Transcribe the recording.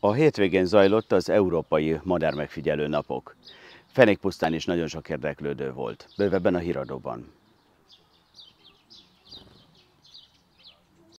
A hétvégén zajlott az Európai Madármegfigyelő Napok. Fenékpusztán is nagyon sok érdeklődő volt, bővebben a híradóban.